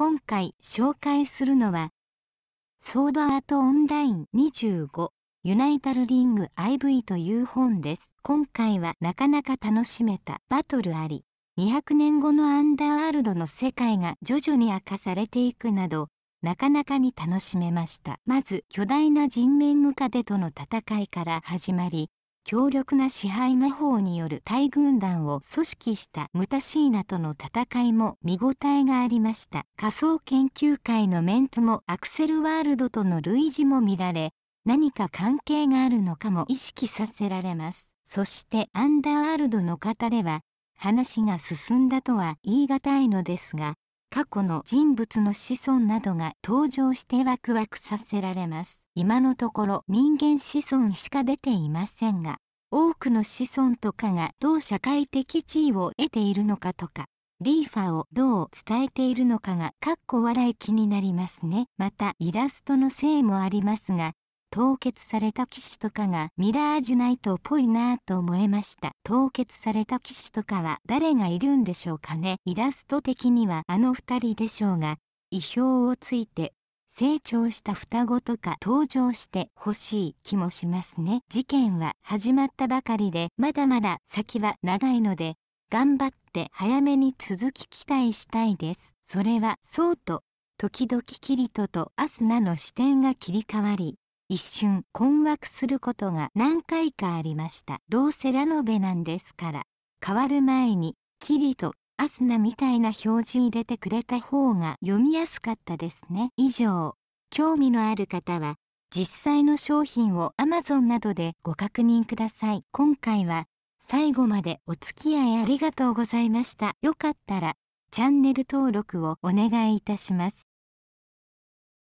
今回紹介するのは、ソードアートオンライン25ユナイタルリング IV という本です。今回はなかなか楽しめたバトルあり、200年後のアンダーワールドの世界が徐々に明かされていくなど、なかなかに楽しめました。まず巨大な人面ムカデとの戦いから始まり、強力な支配魔法による大軍団を組織したムタシーナとの戦いも見応えがありました仮想研究会のメンツもアクセルワールドとの類似も見られ何か関係があるのかも意識させられますそしてアンダーワールドの方では話が進んだとは言い難いのですが過去の人物の子孫などが登場してワクワクさせられます今のところ人間子孫しか出ていませんが多くの子孫とかがどう社会的地位を得ているのかとかリーファをどう伝えているのかがかっこ笑い気になりますねまたイラストのせいもありますが凍結された騎士とかがミラージュナイトっぽいなぁと思えました凍結された騎士とかは誰がいるんでしょうかねイラスト的にはあの2人でしょうが意表をついて成長した双子とか登場してほしい気もしますね事件は始まったばかりでまだまだ先は長いので頑張って早めに続き期待したいですそれはそうと時々キリトとアスナの視点が切り替わり一瞬困惑することが何回かありましたどうせラノベなんですから変わる前にキリとアスナみたいな表示入れてくれた方が読みやすかったですね以上興味のある方は実際の商品を Amazon などでご確認ください今回は最後までお付き合いありがとうございましたよかったらチャンネル登録をお願いいたします